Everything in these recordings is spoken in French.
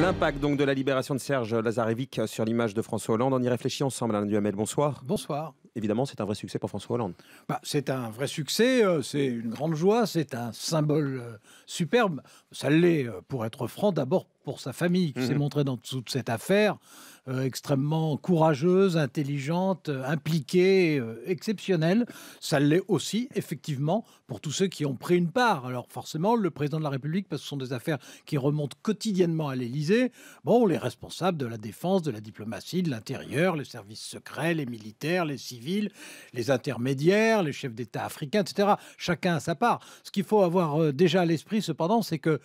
L'impact donc de la libération de Serge Lazarevic sur l'image de François Hollande, on y réfléchit ensemble. Alain Duhamel, bonsoir. Bonsoir. Évidemment, c'est un vrai succès pour François Hollande. Bah, c'est un vrai succès, euh, c'est une grande joie, c'est un symbole euh, superbe. Ça l'est, euh, pour être franc, d'abord pour sa famille, qui s'est mhm. montrée dans toute cette affaire euh, extrêmement courageuse, intelligente, euh, impliquée, euh, exceptionnelle. Ça l'est aussi, effectivement, pour tous ceux qui ont pris une part. Alors forcément, le président de la République, parce que ce sont des affaires qui remontent quotidiennement à l'Élysée, bon, les responsables de la défense, de la diplomatie, de l'intérieur, les services secrets, les militaires, les civils, les intermédiaires, les chefs d'État africains, etc. Chacun à sa part. Ce qu'il faut avoir déjà à l'esprit, cependant, c'est que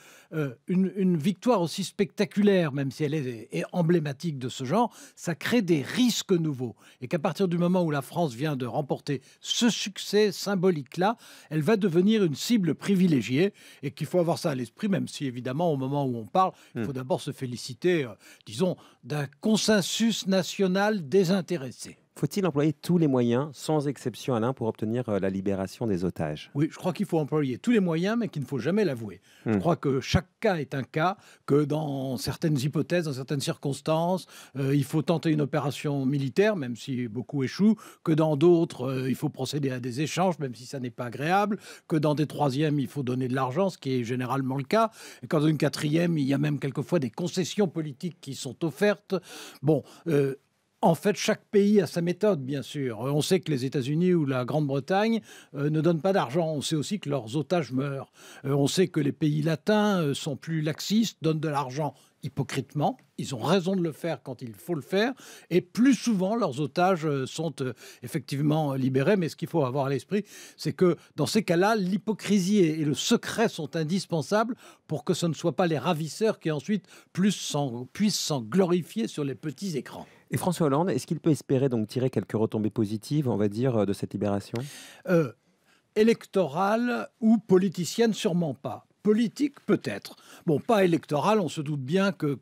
une, une victoire aussi spectaculaire, même si elle est, emblématique de ce genre, ça crée des risques nouveaux. Et qu'à partir du moment où la France vient de remporter ce succès symbolique-là, elle va devenir une cible privilégiée et qu'il faut avoir ça à l'esprit, même si évidemment au moment où on parle, il faut hmm. d'abord se féliciter, euh, disons, d'un consensus national désintéressé. Faut-il employer tous les moyens, sans exception Alain, pour obtenir euh, la libération des otages Oui, je crois qu'il faut employer tous les moyens, mais qu'il ne faut jamais l'avouer. Je hmm. crois que chaque cas est un cas, que dans certaines hypothèses, dans certaines circonstances, euh, il faut tenter une opération militaire, même si beaucoup échouent, que dans d'autres, euh, il faut procéder à des échanges, même si ça n'est pas agréable, que dans des troisièmes, il faut donner de l'argent, ce qui est généralement le cas, et quand dans une quatrième, il y a même quelquefois des concessions politiques qui sont offertes. Bon. En fait, chaque pays a sa méthode, bien sûr. Euh, on sait que les États-Unis ou la Grande-Bretagne euh, ne donnent pas d'argent. On sait aussi que leurs otages meurent. Euh, on sait que les pays latins sont plus laxistes, donnent de l'argent hypocritement. Ils ont raison de le faire quand il faut le faire. Et plus souvent, leurs otages sont effectivement libérés. Mais ce qu'il faut avoir à l'esprit, c'est que dans ces cas-là, l'hypocrisie et le secret sont indispensables pour que ce ne soient pas les ravisseurs qui ensuite puissent s'en glorifier sur les petits écrans. Et François Hollande, est-ce qu'il peut espérer donc tirer quelques retombées positives, on va dire, euh, de cette libération euh, Électorale ou politicienne, sûrement pas politique peut-être. Bon, pas électorale, on se doute bien que,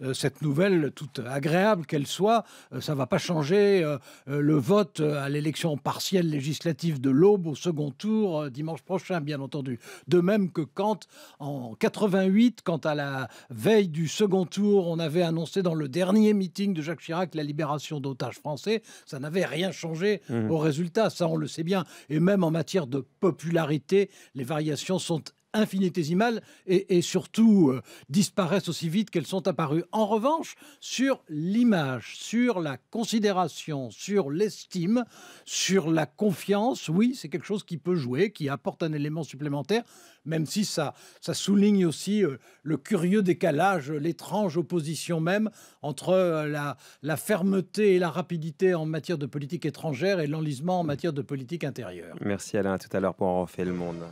euh, cette nouvelle, toute agréable qu'elle soit, euh, ça ne va pas changer euh, le vote à l'élection partielle législative de l'Aube au second tour dimanche prochain, bien entendu. De même que quand, en 88, quand à la veille du second tour, on avait annoncé dans le dernier meeting de Jacques Chirac la libération d'otages français, ça n'avait rien changé mmh. au résultat, ça on le sait bien. Et même en matière de popularité, les variations sont infinitésimales et, et surtout euh, disparaissent aussi vite qu'elles sont apparues. En revanche, sur l'image, sur la considération, sur l'estime, sur la confiance, oui, c'est quelque chose qui peut jouer, qui apporte un élément supplémentaire, même si ça, ça souligne aussi euh, le curieux décalage, l'étrange opposition même entre euh, la, la fermeté et la rapidité en matière de politique étrangère et l'enlisement en matière de politique intérieure. Merci Alain, tout à l'heure pour en refaire le monde.